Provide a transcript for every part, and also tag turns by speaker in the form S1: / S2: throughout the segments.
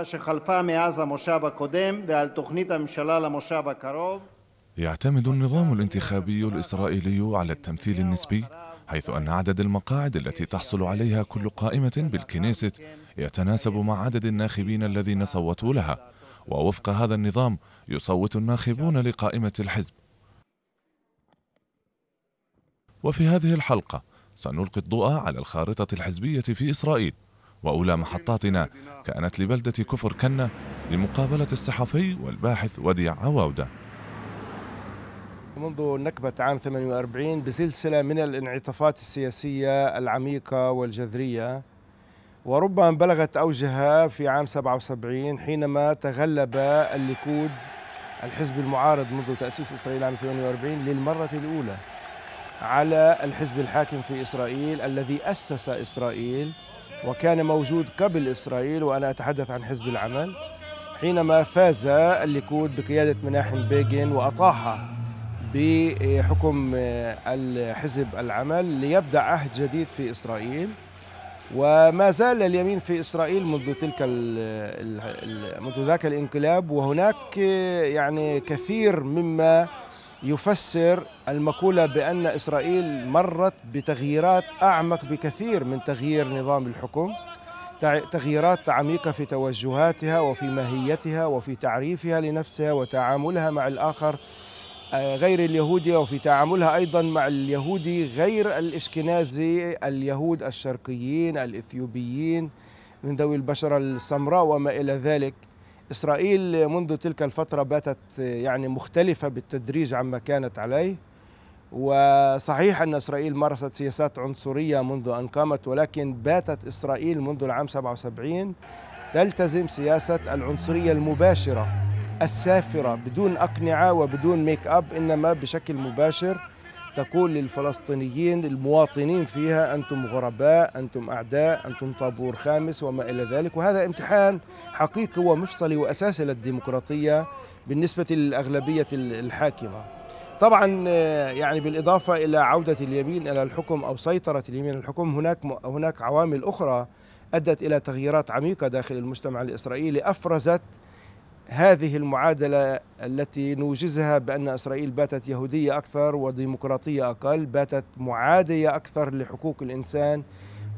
S1: התקופה שחלפה מאז המושב הקודם ועל תוכנית הממשלה למושב הקרוב.
S2: يعتمد النظام الانتخابي الإسرائيلي على التمثيل النسبي حيث أن عدد المقاعد التي تحصل عليها كل قائمة بالكنيسة يتناسب مع عدد الناخبين الذين صوتوا لها ووفق هذا النظام يصوت الناخبون لقائمة الحزب وفي هذه الحلقة سنلقي الضوء على الخارطة الحزبية في إسرائيل وأولى محطاتنا كانت لبلدة كفر كنة لمقابلة الصحفي والباحث وديع عواودة
S3: منذ نكبة عام 48 بسلسلة من الانعطافات السياسية العميقة والجذرية وربما بلغت أوجها في عام 77 حينما تغلب الليكود الحزب المعارض منذ تأسيس إسرائيل عام 48 للمرة الأولى على الحزب الحاكم في إسرائيل الذي أسس إسرائيل وكان موجود قبل إسرائيل وأنا أتحدث عن حزب العمل حينما فاز الليكود بقيادة مناحم بيجن وأطاح بحكم الحزب العمل ليبدأ عهد جديد في إسرائيل وما زال اليمين في إسرائيل منذ تلك منذ ذاك الانقلاب وهناك يعني كثير مما يفسر المقولة بأن إسرائيل مرت بتغييرات أعمق بكثير من تغيير نظام الحكم تغييرات عميقة في توجهاتها وفي ماهيتها وفي تعريفها لنفسها وتعاملها مع الآخر آه، غير اليهودي وفي تعاملها أيضا مع اليهودي غير الإشكنازي اليهود الشرقيين الإثيوبيين من ذوي البشرة السمراء وما إلى ذلك إسرائيل منذ تلك الفترة باتت يعني مختلفة بالتدريج عما كانت عليه وصحيح أن إسرائيل مارست سياسات عنصرية منذ أن قامت ولكن باتت إسرائيل منذ العام 77 تلتزم سياسة العنصرية المباشرة السافرة بدون أقنعة وبدون ميك أب إنما بشكل مباشر تقول للفلسطينيين المواطنين فيها أنتم غرباء أنتم أعداء أنتم طابور خامس وما إلى ذلك وهذا امتحان حقيقي ومفصلي وأساسي للديمقراطية بالنسبة للأغلبية الحاكمة طبعا آه، يعني بالإضافة إلى عودة اليمين إلى الحكم أو سيطرة اليمين الحكم هناك هناك عوامل أخرى أدت إلى تغييرات عميقة داخل المجتمع الإسرائيلي أفرزت هذه المعادلة التي نوجزها بأن إسرائيل باتت يهودية أكثر وديمقراطية أقل باتت معادية أكثر لحقوق الإنسان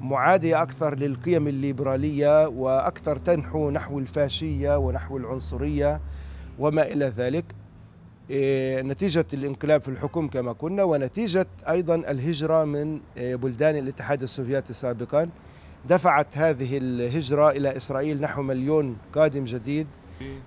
S3: معادية أكثر للقيم الليبرالية وأكثر تنحو نحو الفاشية ونحو العنصرية وما إلى ذلك إيه، نتيجة الانقلاب في الحكم كما قلنا ونتيجة أيضا الهجرة من إيه، بلدان الاتحاد السوفيتي سابقا دفعت هذه الهجرة إلى إسرائيل نحو مليون قادم جديد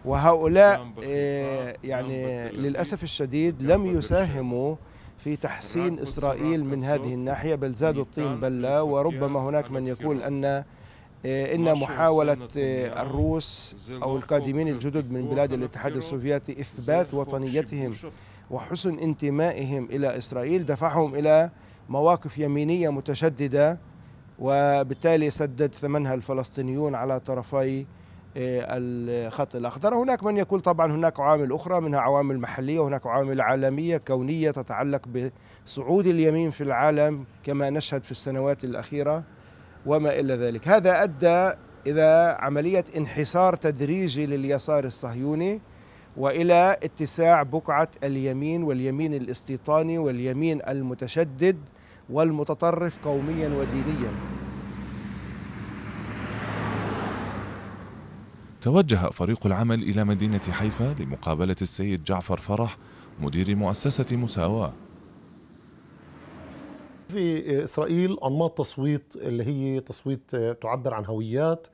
S3: وهؤلاء آه، يعني للأسف الشديد لم يساهموا في تحسين إسرائيل من هذه الناحية بل زادوا الطين بلة وربما هناك من يقول أن آه، إن محاولة آه، الروس أو القادمين الجدد من بلاد الاتحاد السوفيتي إثبات وطنيتهم وحسن انتمائهم إلى إسرائيل دفعهم إلى مواقف يمينية متشددة وبالتالي سدد ثمنها الفلسطينيون على طرفي آه، الخط الأخضر هناك من يقول طبعا هناك عوامل أخرى منها عوامل محلية وهناك عوامل عالمية كونية تتعلق بصعود اليمين في العالم كما نشهد في السنوات الأخيرة وما إلى ذلك هذا أدى إلى عملية انحسار تدريجي لليسار الصهيوني والى اتساع بقعه اليمين واليمين الاستيطاني واليمين المتشدد والمتطرف قوميا ودينيا
S2: توجه فريق العمل إلى مدينة حيفا لمقابلة السيد جعفر فرح مدير مؤسسة مساواة
S1: في إسرائيل أنماط تصويت اللي هي تصويت تعبر عن هويات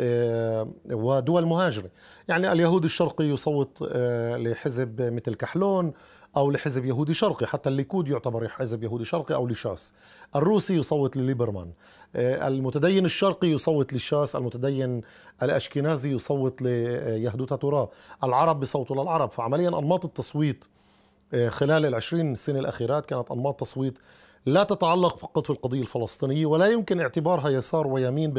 S1: آه، ودول مهاجرة يعني اليهود الشرقي يصوت آه، لحزب مثل كحلون أو لحزب يهودي شرقي حتى الليكود يعتبر حزب يهودي شرقي أو لشاس الروسي يصوت لليبرمان آه، المتدين الشرقي يصوت للشاس المتدين الأشكنازي يصوت ليهدوت تورا العرب بصوتوا للعرب فعمليا أنماط التصويت آه، خلال العشرين سنة الأخيرات كانت أنماط تصويت لا تتعلق فقط في القضية الفلسطينية ولا يمكن اعتبارها يسار ويمين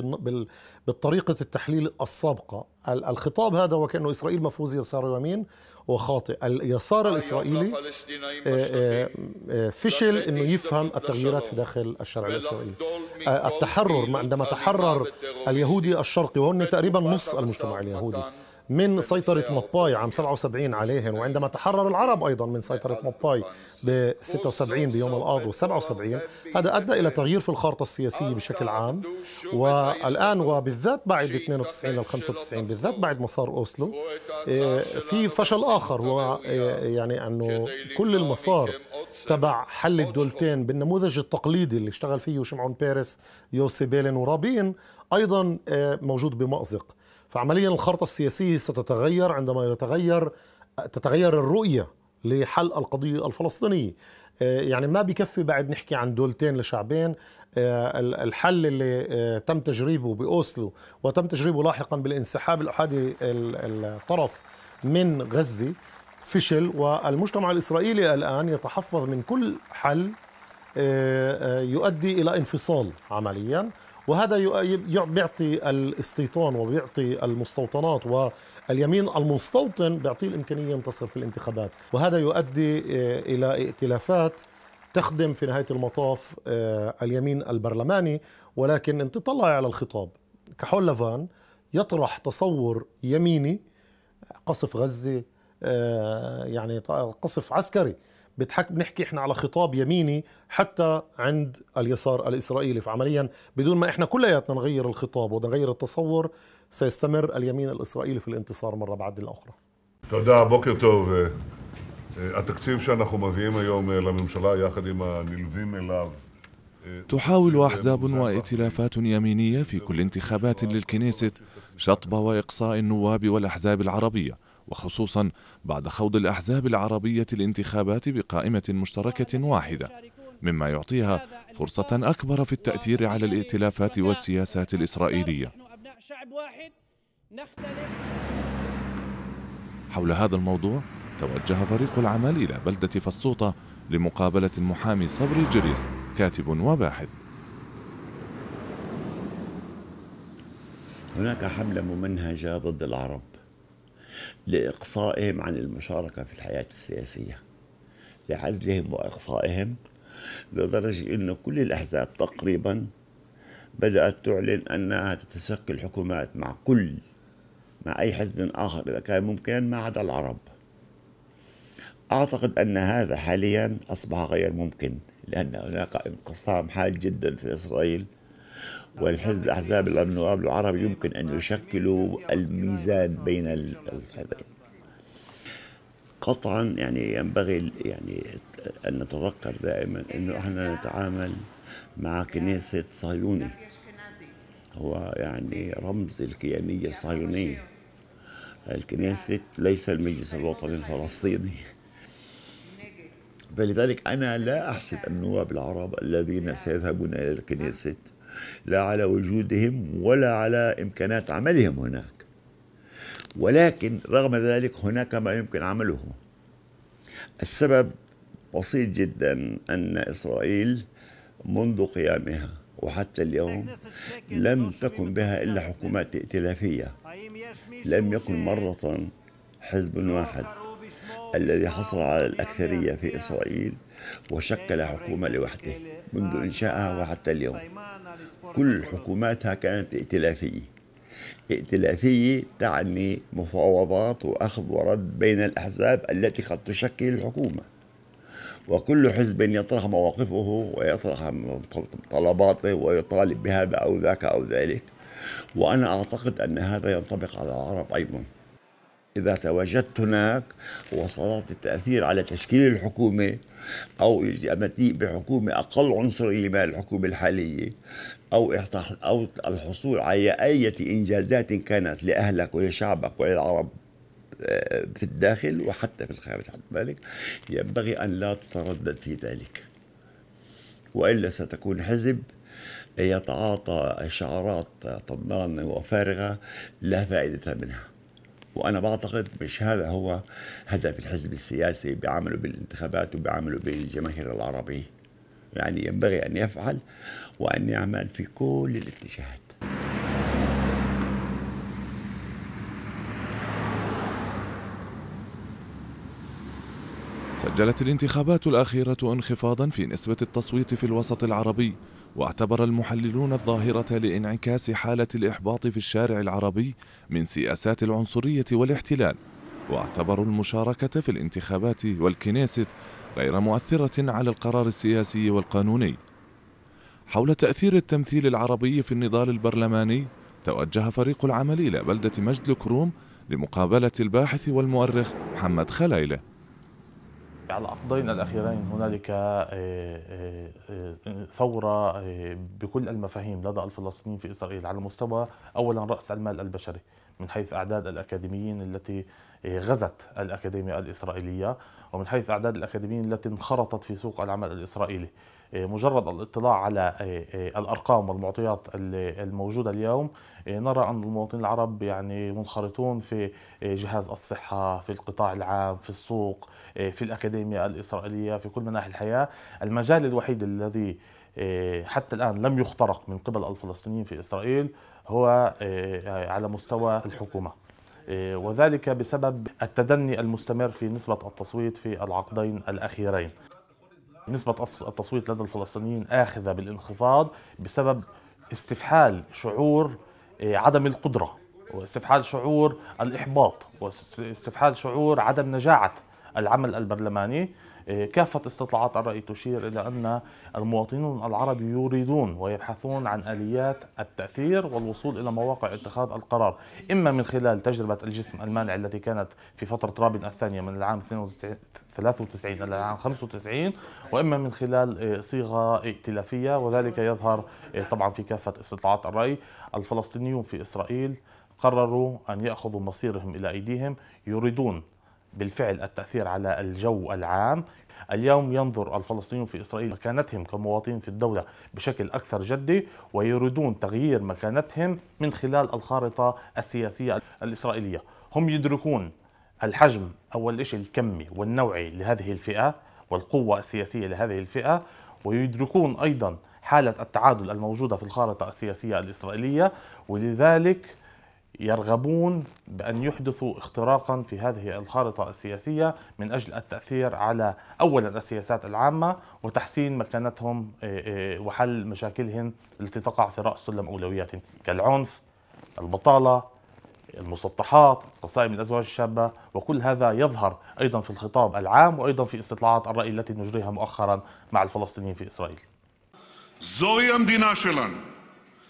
S1: بالطريقة التحليل السابقة الخطاب هذا وكأنه إسرائيل مفروض يسار ويمين وخاطئ اليسار أيوة، الإسرائيلي آه، آه، آه، فشل أنه يفهم التغييرات في داخل الشرع الإسرائيلي التحرر عندما تحرر اليهودي الشرقي وهن تقريبا نص المجتمع اليهودي من سيطرة مطباي عام 77 عليهم وعندما تحرر العرب أيضا من سيطرة مطباي ب 76 بيوم الأرض و 77 هذا أدى إلى تغيير في الخارطة السياسية بشكل عام والآن وبالذات بعد 92 لل 95 بالذات بعد مسار أوسلو آه، في فشل آخر هو آه، يعني أنه كل المسار تبع حل الدولتين بالنموذج التقليدي اللي اشتغل فيه شمعون بيرس يوسي بيلين ورابين أيضا آه، موجود بمأزق فعمليا الخارطة السياسية ستتغير عندما يتغير تتغير الرؤية لحل القضية الفلسطينية آه، يعني ما بكفي بعد نحكي عن دولتين لشعبين آه، الحل اللي آه، تم تجريبه بأوسلو وتم تجريبه لاحقا بالانسحاب الأحادي الطرف من غزة فشل والمجتمع الإسرائيلي الآن يتحفظ من كل حل يؤدي إلى انفصال عملياً وهذا بيعطي الاستيطان وبيعطي المستوطنات واليمين المستوطن بيعطيه الإمكانية ينتصر في الانتخابات وهذا يؤدي آه، إلى ائتلافات تخدم في نهاية المطاف آه، اليمين البرلماني ولكن انت طلعي على الخطاب كحول لافان يطرح تصور يميني قصف غزة آه، يعني قصف عسكري بتحك بنحكي احنا على خطاب يميني حتى عند اليسار الاسرائيلي فعمليا بدون ما احنا كلياتنا نغير الخطاب ونغير التصور سيستمر اليمين الاسرائيلي في الانتصار مره بعد الاخرى.
S4: תודה, בוקר טוב. התקציב שאנחנו مبيين اليوم לממשלה יחד עם הנלווים אליו تحاول
S2: أحزاب وائتلافات يمينية في كل انتخابات للكنيست شطب وإقصاء النواب والأحزاب العربية وخصوصا بعد خوض الأحزاب العربية الانتخابات بقائمة مشتركة واحدة مما يعطيها فرصة أكبر في التأثير على الائتلافات والسياسات الإسرائيلية حول هذا الموضوع توجه فريق العمل إلى بلدة فسطوطة لمقابلة المحامي صبري جريس كاتب وباحث
S4: هناك حملة ممنهجة ضد العرب لإقصائهم عن المشاركة في الحياة السياسية لعزلهم وإقصائهم لدرجة أن كل الأحزاب تقريبا بدأت تعلن أنها تتشكل حكومات مع كل مع أي حزب آخر إذا كان ممكن ما عدا العرب أعتقد أن هذا حاليا أصبح غير ممكن لأن هناك انقسام حاد جدا في إسرائيل والحزب الأحزاب النواب العرب يمكن أن يشكلوا الميزان بين الحزبين قطعا يعني ينبغي يعني أن نتذكر دائما أنه إحنا نتعامل مع كنيسة صهيوني هو يعني رمز الكيانية الصهيونية الكنيسة ليس المجلس الوطني الفلسطيني فلذلك أنا لا أحسب النواب العرب الذين سيذهبون إلى الكنيسة لا على وجودهم ولا على إمكانات عملهم هناك ولكن رغم ذلك هناك ما يمكن عمله السبب بسيط جدا أن إسرائيل منذ قيامها وحتى اليوم لم تكن بها إلا حكومات ائتلافية لم يكن مرة حزب واحد الذي حصل على الأكثرية في إسرائيل وشكل حكومة لوحده منذ إنشائها وحتى اليوم كل حكوماتها كانت ائتلافية ائتلافية تعني مفاوضات وأخذ ورد بين الأحزاب التي قد تشكل الحكومة وكل حزب يطرح مواقفه ويطرح طلباته ويطالب بهذا أو ذاك أو ذلك وأنا أعتقد أن هذا ينطبق على العرب أيضاً إذا تواجدت هناك وصلت التأثير على تشكيل الحكومة أو المجيء بحكومة أقل عنصرية من الحكومة الحالية أو أو الحصول على أية إنجازات كانت لأهلك ولشعبك وللعرب آه، في الداخل وحتى في الخارج عن ذلك ينبغي أن لا تتردد في ذلك وإلا ستكون حزب يتعاطى شعارات طنانة وفارغة لا فائدة منها وانا بعتقد مش هذا هو هدف الحزب السياسي بعمله بالانتخابات وبعمله بالجماهير العربيه يعني ينبغي ان يفعل وان يعمل في كل الاتجاهات سجلت
S2: الانتخابات الأخيرة انخفاضا في نسبة التصويت في الوسط العربي واعتبر المحللون الظاهرة لانعكاس حالة الإحباط في الشارع العربي من سياسات العنصرية والاحتلال واعتبروا المشاركة في الانتخابات والكنيست غير مؤثرة على القرار السياسي والقانوني حول تأثير التمثيل العربي في النضال البرلماني توجه فريق العمل إلى بلدة مجد الكروم لمقابلة الباحث والمؤرخ محمد خلايله
S5: على العقدين الأخيرين هنالك آه، آه، آه، ثورة بكل المفاهيم لدى الفلسطينيين في إسرائيل على مستوى أولا رأس المال البشري من حيث أعداد الأكاديميين التي غزت الأكاديمية الإسرائيلية ومن حيث أعداد الأكاديميين التي انخرطت في سوق العمل الإسرائيلي آه، مجرد الاطلاع على آه، آه، الارقام والمعطيات الموجوده اليوم نرى ان المواطنين العرب يعني منخرطون في جهاز الصحه في القطاع العام في السوق في الاكاديميه الاسرائيليه في كل مناحي الحياه المجال الوحيد الذي حتى الان لم يخترق من قبل الفلسطينيين في اسرائيل هو على مستوى الحكومه وذلك بسبب التدني المستمر في نسبة التصويت في العقدين الأخيرين نسبة التصويت لدى الفلسطينيين آخذة بالانخفاض بسبب استفحال شعور آه، عدم القدرة واستفحال شعور الإحباط واستفحال شعور عدم نجاعة العمل البرلماني إيه، كافة استطلاعات الرأي تشير إلى أن المواطنون العرب يريدون ويبحثون عن آليات التأثير والوصول إلى مواقع اتخاذ القرار إما من خلال تجربة الجسم المانع التي كانت في فترة رابن الثانية من العام 92 93 إلى العام 95 وإما من خلال إيه، صيغة ائتلافية وذلك يظهر إيه، طبعا في كافة استطلاعات الرأي الفلسطينيون في إسرائيل قرروا أن يأخذوا مصيرهم إلى أيديهم يريدون بالفعل التأثير على الجو العام اليوم ينظر الفلسطينيون في إسرائيل مكانتهم كمواطنين في الدولة بشكل أكثر جدي ويريدون تغيير مكانتهم من خلال الخارطة السياسية الإسرائيلية هم يدركون الحجم أول شيء الكمي والنوعي لهذه الفئة والقوة السياسية لهذه الفئة ويدركون أيضا حالة التعادل الموجودة في الخارطة السياسية الإسرائيلية ولذلك يرغبون بأن يحدثوا اختراقا في هذه الخارطة السياسية من أجل التأثير على أولا السياسات العامة وتحسين مكانتهم آه، آه، وحل مشاكلهم التي تقع في رأس سلم أولوياتهم كالعنف البطالة المسطحات قصائم الأزواج الشابة وكل هذا يظهر أيضا في الخطاب العام وأيضا في استطلاعات الرأي التي نجريها مؤخرا مع الفلسطينيين في إسرائيل زويا مدينة
S6: شلان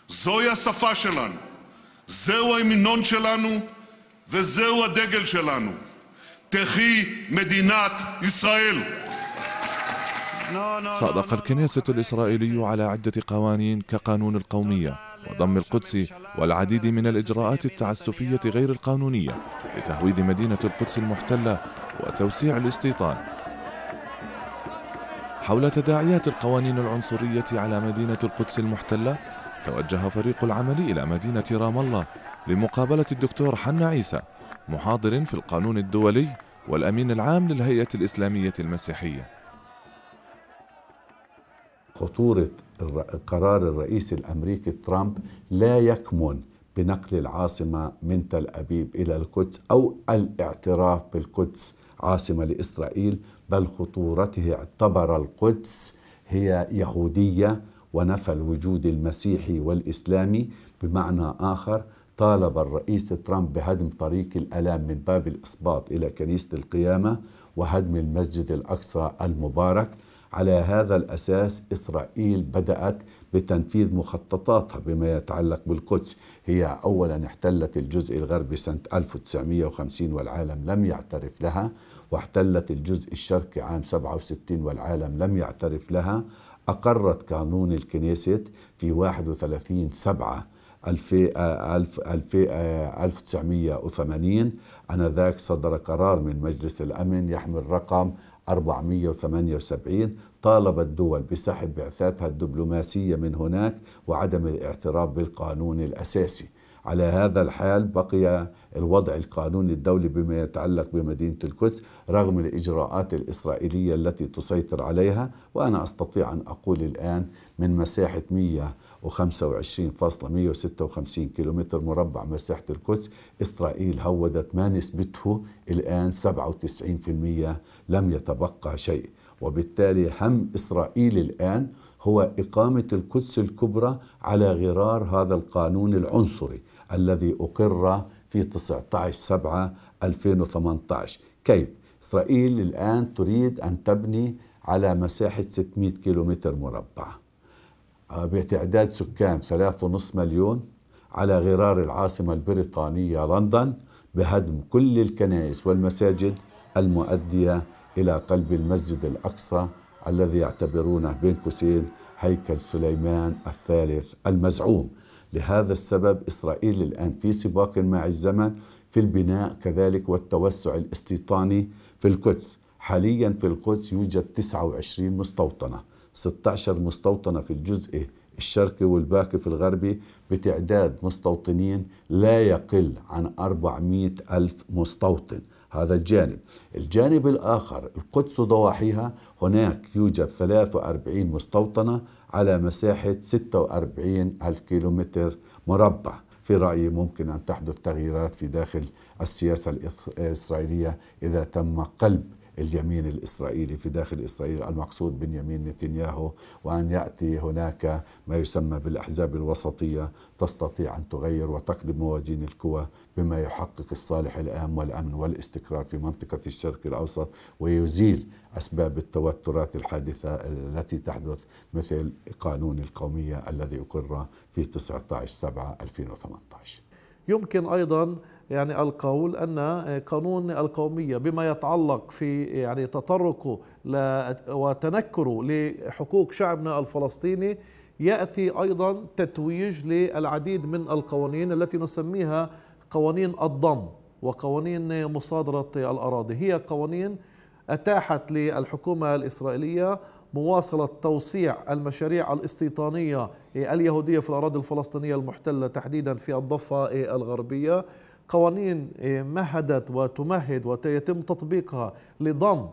S6: زويا صفا شلان זהו ההמנון שלנו וזהו הדגל שלנו: תחי מדינת ישראל.
S2: صادق الكنيسة الإسرائيلي على عدة قوانين كقانون القومية وضم القدس والعديد من الإجراءات التعسفية غير القانونية لتهويد مدينة القدس المحتلة وتوسيع الاستيطان حول تداعيات القوانين العنصرية على مدينة القدس المحتلة توجه فريق العمل إلى مدينة رام الله لمقابلة الدكتور حنا عيسى محاضر في القانون الدولي والأمين العام للهيئة الإسلامية المسيحية
S6: خطورة قرار الرئيس الأمريكي ترامب لا يكمن بنقل العاصمة من تل أبيب إلى القدس أو الاعتراف بالقدس عاصمة لإسرائيل بل خطورته اعتبر القدس هي يهودية ونفى الوجود المسيحي والإسلامي بمعنى آخر طالب الرئيس ترامب بهدم طريق الألام من باب الإسباط إلى كنيسة القيامة وهدم المسجد الأقصى المبارك على هذا الأساس إسرائيل بدأت بتنفيذ مخططاتها بما يتعلق بالقدس هي أولا احتلت الجزء الغربي سنة 1950 والعالم لم يعترف لها واحتلت الجزء الشرقي عام 67 والعالم لم يعترف لها أقرت قانون الكنيست في 31 سبعة 1980 أنذاك صدر قرار من مجلس الأمن يحمل رقم 478 طالب الدول بسحب بعثاتها الدبلوماسية من هناك وعدم الاعتراف بالقانون الأساسي على هذا الحال بقي الوضع القانوني الدولي بما يتعلق بمدينة القدس رغم الإجراءات الإسرائيلية التي تسيطر عليها وأنا أستطيع أن أقول الآن من مساحة 125.156 كيلومتر مربع مساحة القدس إسرائيل هودت ما نسبته الآن 97% لم يتبقى شيء وبالتالي هم إسرائيل الآن هو إقامة القدس الكبرى على غرار هذا القانون العنصري الذي أقر في 19 7 2018 كيف؟ إسرائيل الآن تريد أن تبني على مساحة 600 كيلومتر مربع آه، بتعداد سكان 3.5 مليون على غرار العاصمة البريطانية لندن بهدم كل الكنائس والمساجد المؤدية إلى قلب المسجد الأقصى الذي يعتبرونه بين قوسين هيكل سليمان الثالث المزعوم لهذا السبب إسرائيل الآن في سباق مع الزمن في البناء كذلك والتوسع الاستيطاني في القدس حاليا في القدس يوجد 29 مستوطنة 16 مستوطنة في الجزء الشرقي والباقي في الغربي بتعداد مستوطنين لا يقل عن 400 ألف مستوطن هذا الجانب الجانب الآخر القدس وضواحيها هناك يوجد 43 مستوطنة على مساحة 46 ألف كيلومتر مربع في رأيي ممكن أن تحدث تغييرات في داخل السياسة الإسرائيلية إذا تم قلب اليمين الإسرائيلي في داخل إسرائيل المقصود بنيامين نتنياهو وأن يأتي هناك ما يسمى بالأحزاب الوسطية تستطيع أن تغير وتقلب موازين القوى بما يحقق الصالح العام والأمن والاستقرار في منطقة الشرق الأوسط ويزيل أسباب التوترات الحادثة التي تحدث مثل قانون القومية الذي أقر في 19 7 2018 يمكن
S7: أيضا يعني القول أن قانون القومية بما يتعلق في يعني تطرقه وتنكره لحقوق شعبنا الفلسطيني يأتي أيضا تتويج للعديد من القوانين التي نسميها قوانين الضم وقوانين مصادرة الأراضي هي قوانين أتاحت للحكومة الإسرائيلية مواصلة توسيع المشاريع الاستيطانية اليهودية في الأراضي الفلسطينية المحتلة تحديدا في الضفة الغربية قوانين إيه، مهدت وتمهد ويتم تطبيقها لضم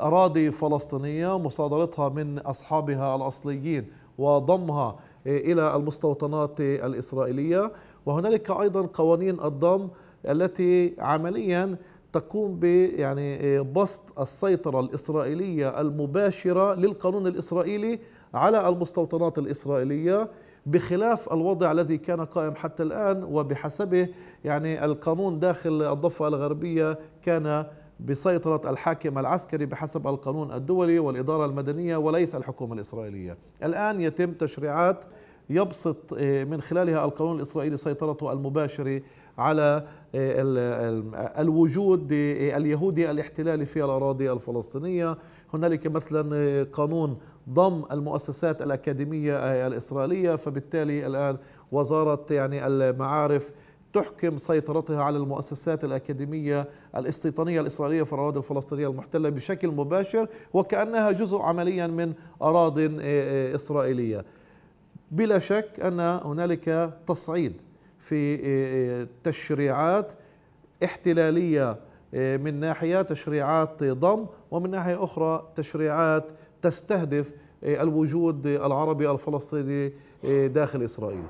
S7: أراضي فلسطينية مصادرتها من أصحابها الأصليين وضمها إيه، إلى المستوطنات الإسرائيلية وهنالك أيضا قوانين الضم التي عمليا تقوم ب يعني إيه، بسط السيطرة الإسرائيلية المباشرة للقانون الإسرائيلي على المستوطنات الإسرائيلية بخلاف الوضع الذي كان قائم حتى الآن وبحسبه يعني القانون داخل الضفة الغربية كان بسيطرة الحاكم العسكري بحسب القانون الدولي والإدارة المدنية وليس الحكومة الإسرائيلية الآن يتم تشريعات يبسط آه، من خلالها القانون الإسرائيلي سيطرته المباشرة على آه، الوجود اليهودي الاحتلالي في الأراضي الفلسطينية هنالك مثلا آه، قانون ضم المؤسسات الأكاديمية آه، الإسرائيلية فبالتالي الآن وزارة يعني المعارف تحكم سيطرتها على المؤسسات الأكاديمية الاستيطانية الإسرائيلية في الأراضي الفلسطينية المحتلة بشكل مباشر وكأنها جزء عمليا من أراضٍ آه، آه، إسرائيلية بلا شك أن هنالك تصعيد في تشريعات احتلالية من ناحية تشريعات ضم ومن ناحية أخرى تشريعات تستهدف آه، الوجود العربي الفلسطيني آه، داخل إسرائيل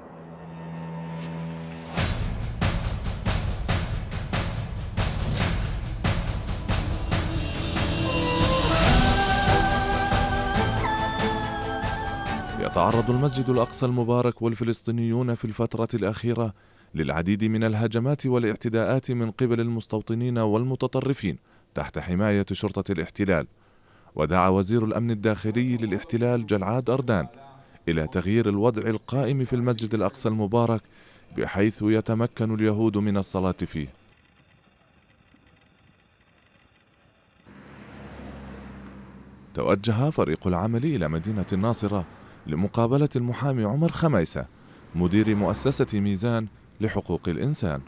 S2: يتعرض المسجد الأقصى المبارك والفلسطينيون في الفترة الأخيرة للعديد من الهجمات والاعتداءات من قبل المستوطنين والمتطرفين تحت حماية شرطة الاحتلال ودعا وزير الأمن الداخلي للاحتلال جلعاد أردان إلى تغيير الوضع القائم في المسجد الأقصى المبارك بحيث يتمكن اليهود من الصلاة فيه توجه فريق العمل إلى مدينة الناصرة لمقابلة المحامي عمر خميسة مدير مؤسسة ميزان لحقوق الإنسان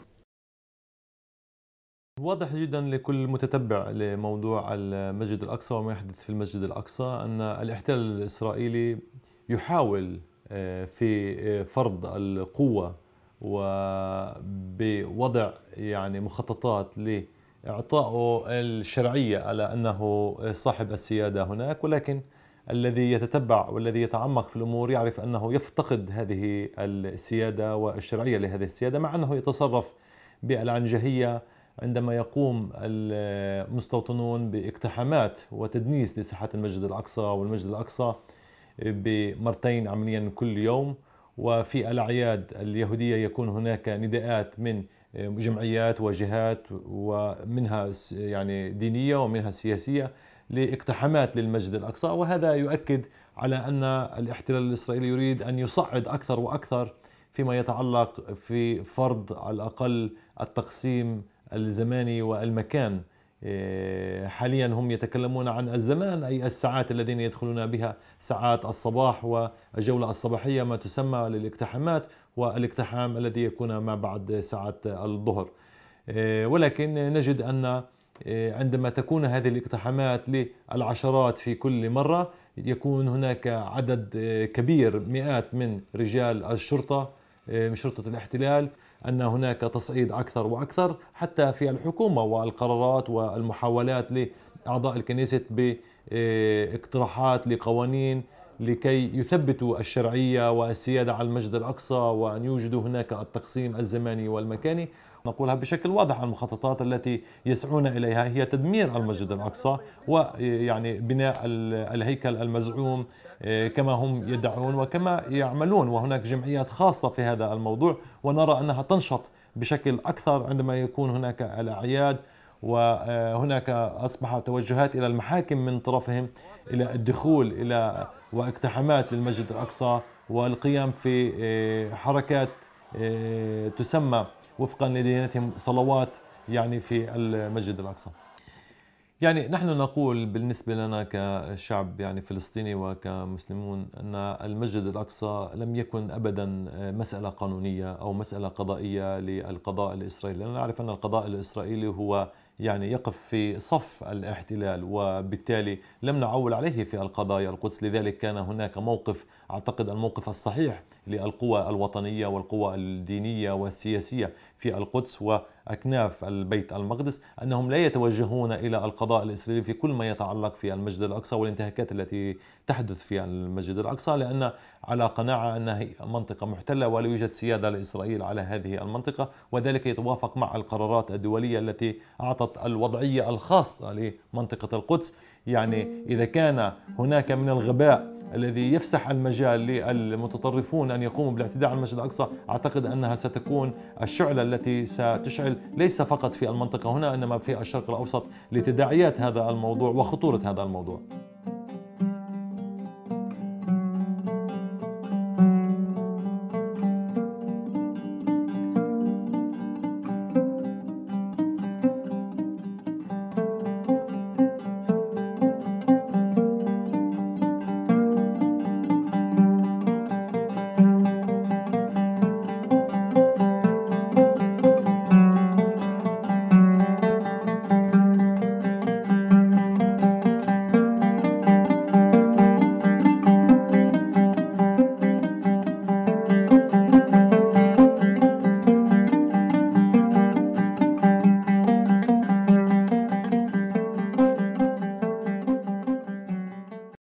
S8: واضح جدا لكل متتبع لموضوع المسجد الاقصى وما يحدث في المسجد الاقصى ان الاحتلال الاسرائيلي يحاول آه، في آه، فرض القوه وبوضع يعني مخططات لاعطائه الشرعيه على انه صاحب السياده هناك ولكن الذي يتتبع والذي يتعمق في الامور يعرف انه يفتقد هذه السياده والشرعيه لهذه السياده مع انه يتصرف بالعنجهيه عندما يقوم المستوطنون باقتحامات وتدنيس لساحات المسجد الأقصى والمسجد الأقصى بمرتين عمليا كل يوم وفي الأعياد اليهودية يكون هناك نداءات من جمعيات وجهات ومنها يعني دينية ومنها سياسية لاقتحامات للمسجد الأقصى وهذا يؤكد على أن الاحتلال الإسرائيلي يريد أن يصعد أكثر وأكثر فيما يتعلق في فرض على الأقل التقسيم الزمان والمكان آه، حاليا هم يتكلمون عن الزمان أي الساعات الذين يدخلون بها ساعات الصباح والجولة الصباحية ما تسمى للاقتحامات والاقتحام الذي يكون ما بعد ساعة الظهر آه، ولكن نجد أن آه، عندما تكون هذه الاقتحامات للعشرات في كل مرة يكون هناك عدد كبير مئات من رجال الشرطة من شرطة الاحتلال أن هناك تصعيد أكثر وأكثر حتى في الحكومة والقرارات والمحاولات لأعضاء الكنيسة باقتراحات لقوانين لكي يثبتوا الشرعية والسيادة على المسجد الأقصى وأن يوجدوا هناك التقسيم الزماني والمكاني نقولها بشكل واضح المخططات التي يسعون إليها هي تدمير المسجد الأقصى ويعني بناء الهيكل المزعوم إيه، كما هم يدعون وكما يعملون وهناك جمعيات خاصة في هذا الموضوع ونرى أنها تنشط بشكل أكثر عندما يكون هناك الأعياد وهناك آه، أصبح توجهات إلى المحاكم من طرفهم إلى الدخول إلى واقتحامات للمسجد الأقصى والقيام في إيه، حركات إيه، تسمى وفقا لديانتهم صلوات يعني في المسجد الأقصى يعني نحن نقول بالنسبة لنا كشعب يعني فلسطيني وكمسلمون أن المسجد الأقصى لم يكن أبدا مسألة قانونية أو مسألة قضائية للقضاء الإسرائيلي لان نعرف أن القضاء الإسرائيلي هو يعني يقف في صف الاحتلال وبالتالي لم نعول عليه في القضايا القدس لذلك كان هناك موقف أعتقد الموقف الصحيح للقوى الوطنية والقوى الدينية والسياسية في القدس و أكناف البيت المقدس أنهم لا يتوجهون إلى القضاء الإسرائيلي في كل ما يتعلق في المسجد الأقصى والانتهاكات التي تحدث في المسجد الأقصى لأن على قناعة أنها منطقة محتلة ولا يوجد سيادة لإسرائيل على هذه المنطقة وذلك يتوافق مع القرارات الدولية التي أعطت الوضعية الخاصة لمنطقة القدس يعني إذا كان هناك من الغباء الذي يفسح المجال للمتطرفون ان يقوموا بالاعتداء على المسجد الاقصى، اعتقد انها ستكون الشعله التي ستشعل ليس فقط في المنطقه هنا انما في الشرق الاوسط لتداعيات هذا الموضوع وخطوره هذا الموضوع.